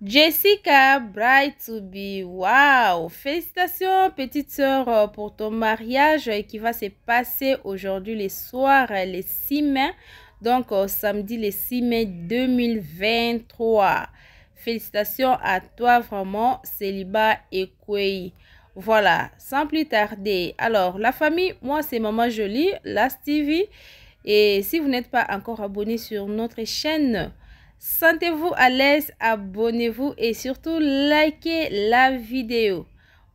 Jessica, bright to be, wow! Félicitations, petite sœur, euh, pour ton mariage qui va se passer aujourd'hui le soir, euh, le 6 mai, donc euh, samedi le 6 mai 2023. Félicitations à toi, vraiment, célibat et Kwei. Voilà, sans plus tarder. Alors, la famille, moi, c'est Maman Jolie, la tv, Et si vous n'êtes pas encore abonné sur notre chaîne, Sentez-vous à l'aise, abonnez-vous et surtout likez la vidéo.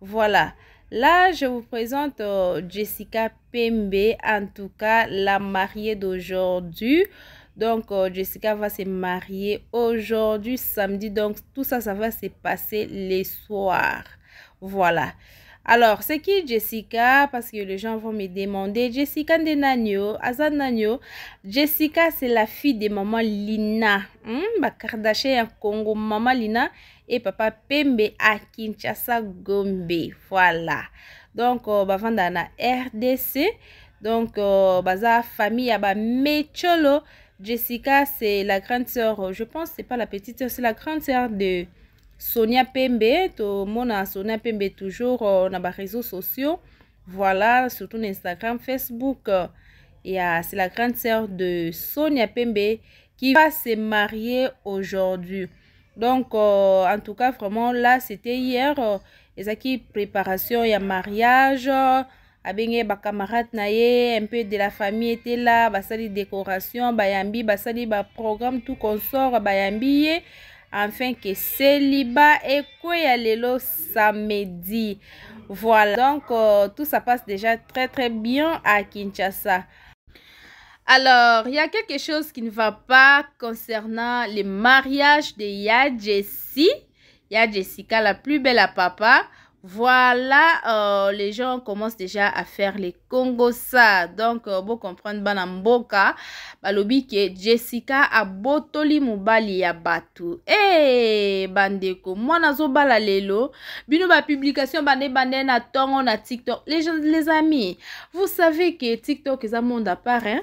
Voilà, là je vous présente euh, Jessica Pembe, en tout cas la mariée d'aujourd'hui. Donc euh, Jessica va se marier aujourd'hui samedi, donc tout ça, ça va se passer les soirs. Voilà. Alors, c'est qui Jessica? Parce que les gens vont me demander. Jessica Ndenanyo, Nanyo. Jessica, c'est la fille de maman Lina. Hmm, bah, Kardashian Congo, maman Lina et papa Pembe à Kinshasa, Gombe. Voilà. Donc, euh, bah, RDC. Donc, euh, Baza famille, à ah, bah, Mecholo. Jessica, c'est la grande sœur. Euh, je pense c'est pas la petite sœur, c'est la grande sœur de... Sonia Pembe, mona Sonia Pembe toujours euh, na réseaux sociaux. Voilà, surtout Instagram, Facebook. Et euh, c'est la grande sœur de Sonia Pembe qui va se marier aujourd'hui. Donc, euh, en tout cas, vraiment, là, c'était hier. Euh, acquis préparation ya mariage. abenge a na ye un peu de la famille était là basali décoration bayambi basali programme tout consort bayambi afin que célibat et lelo samedi. Voilà, donc euh, tout ça passe déjà très très bien à Kinshasa. Alors, il y a quelque chose qui ne va pas concernant le mariage de Ya Yadjessica, Jessica, la plus belle à papa. Voilà, euh, les gens commencent déjà à faire les Congosa. Donc, euh, vous comprenez, Banamboka, Balobi qui est Jessica Abotoli Moubali Yabatu. Eh, Bandeko, moi, nazo balalelo. Bino, ma publication, bande, bande, na tongo, na TikTok. Les gens, les amis, vous savez que TikTok est un monde à part, hein?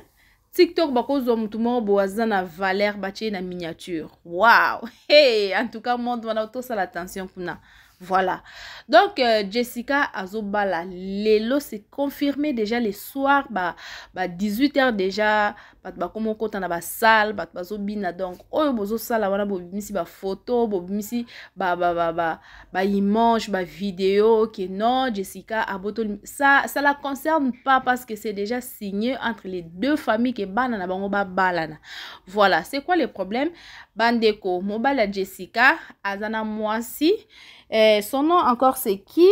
TikTok bah, tout le monde boaza na valeur batie na miniature. Wow! Hey, en tout cas, monde wana tosala attention kuna. Voilà. Donc, euh, Jessica Azobala, Lelo s'est confirmé déjà les soirs, bah, bah 18h déjà, a bakoma okɔta na basale bato bazobina donc oyo sala wana photo bafoto bobimisi baimange ba, ba, video ke non jessica abotoli ça, ça la concerne pas parce que c'est déjà signé entre les deux familles ke bana na bango balana. voilà c'est quoi le problème bandeko mo bala jessica Azana mwasi eh, son nom encore c'est qui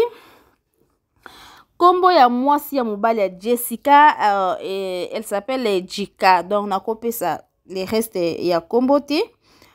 nkombo ya mwasi ya mobali ya jessica uh, eh, elle s'appelle jika donc nakopesa le reste ya nkombo te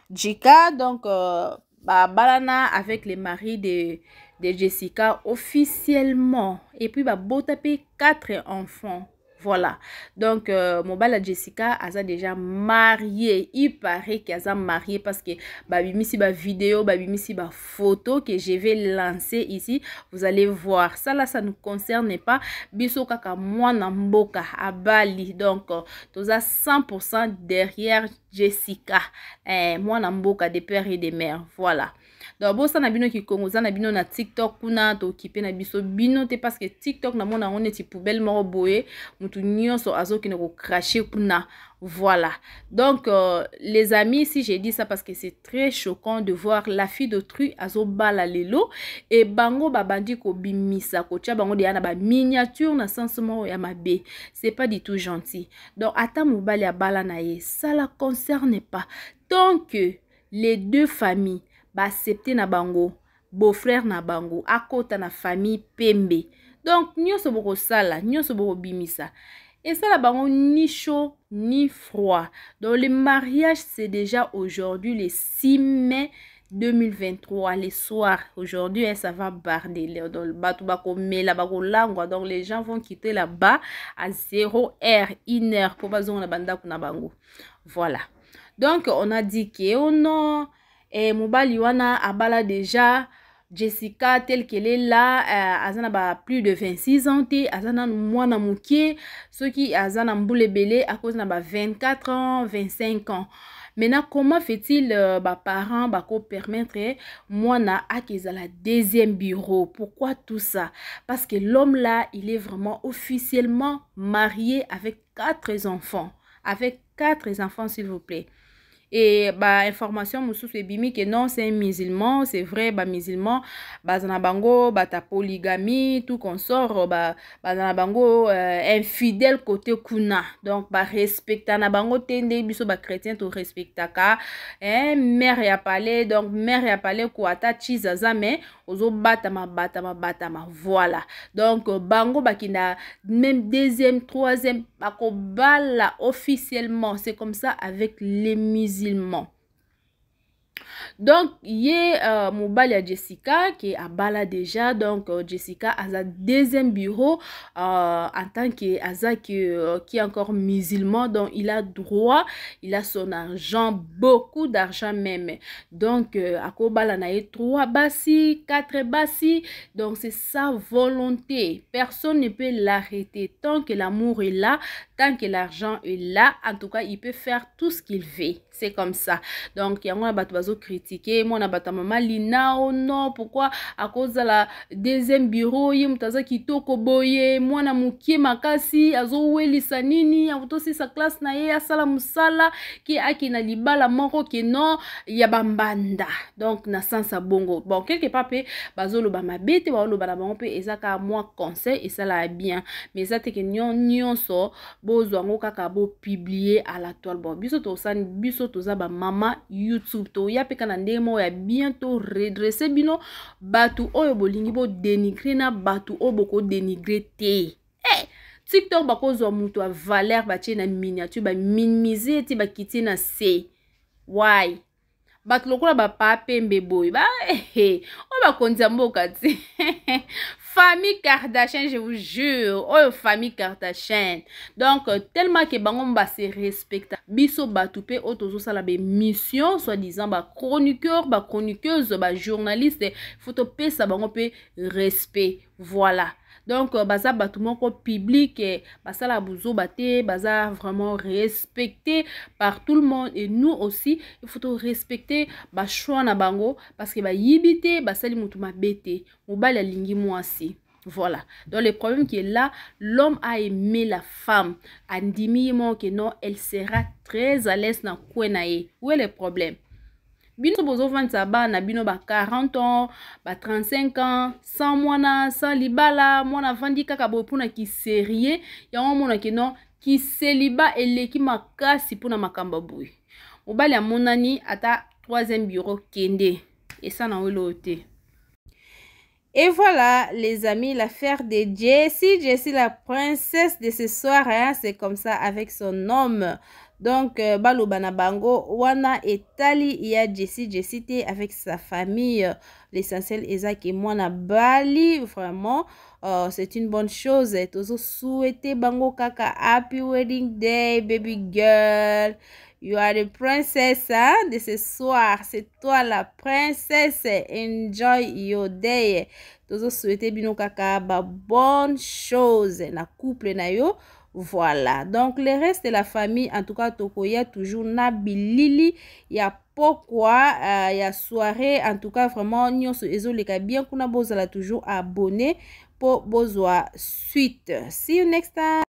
jika donc uh, babalana avec le mari de, de jessica officiellement et puis babota mpe 4 enfants Voilà. Donc, euh, bala Jessica a déjà marié. Il paraît qu'elle a marié parce que babimisi ba vidéo, babimisi ba photo que je vais lancer ici. Vous allez voir. Ça là, ça ne concerne pas biso kaka mwana mboka à Bali. Donc, euh, toza 100% derrière Jessica. Eh, mwana mboka des pères et des mères. Voilà donc bosana bino ça na bino na tiktok kuna tookipe na biso bino te parce que tiktok na on neti poubelle moko boye motu nyonso azokende kokrache kuna Voilà. Donc, euh, les amis, si j'ai dit ça parce que c'est très choquant de voir la fille d'autrui azobala lelo et bango babandi ko bimisa ko tia bango de yana ba miniature na sens mo ya mabe. C'est pas du tout gentil. Donc, ata mobali bala na ye, ça la concerne pas. Tant que les deux familles accepter na bango frère na bango de na famille pembe nyoso boko et et ça la bango ni chaud ni froid donc le mariage c'est déjà aujourd'hui le 6 mai 2023 le soir aujourd'hui hein, ça va barder donc donc les gens vont quitter là-bas à 0 h 1 heure Pour bazonga na bandako na bango voilà donc on a dit que oh on e, mobali wana abala deja jessica tel kele la uh, aza na ba plus de 26 ans te aza na mwana moke soki aza na mbula ebele akoza na ba 24 ans 25 ans maintenant comment fait-il euh, baparent bakopermettre mwana ake ezala deuxième bureau pourquoi tout ça parce que l'homme là il est vraiment officiellement marié avec quatre enfants avec quatre enfants s'il vous plaît e bainformation mosusu ebimi ke non c'est un musulman c'est vrai bamusulman baza na bango bata polygamie tout consort baza na bango euh, infidèle côté kuna donc barespecta na bango te nde biso bachrétien torespectaka mare ya pale donc mare ya pale ko ata chise aza mais Ozo batama batama voilà donc euh, bango bakina même deuxième troisième bakobala officiellement c'est comme ça avec les musulmans donc il y a euh, y qui jessica à Bala déjà donc euh, Jessica jessica sa deuxième bureau euh, en tant que qui est encore musulman donc il a droit il a son argent beaucoup d'argent même donc il y a trois basi quatre bassi donc c'est sa volonté personne ne peut l'arrêter tant que l'amour est là tant que l'argent est là en tout cas il peut faire tout ce qu'il veut c'est comme ça donc il y a bato bazokri bakritike mwana bato ya mama lina o non pourkui akozala deuxième bureau ye moto aza kitoko boye mwana mokie makasi azowelisa nini akotosisa classe na ye asala mosala ke akende libala moko ke non ya bambanda donc na sansa bongo bon quelque part mpe bazoloba mabe te bazoloba na bango mpe eza kaka mwa conseil esalaya bien mais eza teke nyonso bozwa yango kaka bopiblie à la toile bon biso tosani biso toza bamama youtube toya mpe kaka na ndenge moko ya bientôt redresse bino bato oyo bolingi bodenigre na bato oyo bokodenigre te hey! Eh, tiktok bakozwa moto ya valeur batie na miniature baminimize ete bakitie na se wy bato lokola bapaa pembe boye ba eh, eh, oyo bakonzi ya mboka te famille Kardashian je vous jure oh famille Kardashian donc euh, tellement que bangomba se respecta biso bato mission. l'a be soi-disant chroniqueuse, journaliste journaliste. ça ça, bango peut respect voilà donc euh, baza batou moko public eh, basala bouzo bate, baza vraiment respecté par tout le monde et nous aussi il faut respecter de na bango parce que ba te basali bete. Ou bala lingui moi mwasi Voilà. Donc le problème qui est là, l'homme a aimé la femme. Andimi que non, elle sera très à l'aise dans Kwenaye. Où est le problème bino bozofandisa bana na bino ba 40 ans ba 35 ans sans mwana sans libala mwana afandi kaka boye mpona kiserie yango omonake non kiseliba eleki makasi mpona makambo boye mobali amonani ata 3e bureau kende esa na oyo te Et voilà, les amis, l'affaire de Jessie. Jessie, la princesse de ce soir, hein, c'est comme ça avec son homme. donc euh, Baloubanabango, Wana et Tali, il y ya Jessie Jessie avec sa famille euh, l'essentiel eza ke mwana bali vraiment uh, c'est une bonne chose tozosouete bango kaka happy wedding day baby girl You are the princess hein, de ce soir. C'est toi la princesse. Enjoy your day. tozosouete bino kaka babonne chose na couple na yo voilà donc le reste de la famille en tout cas tokoya toujours na bilili ya pokwa uh, ya soirée en tout cas vraiment nyonso ezoleka bien kuna bozala toujours abonné mpo bozwa suite see you next time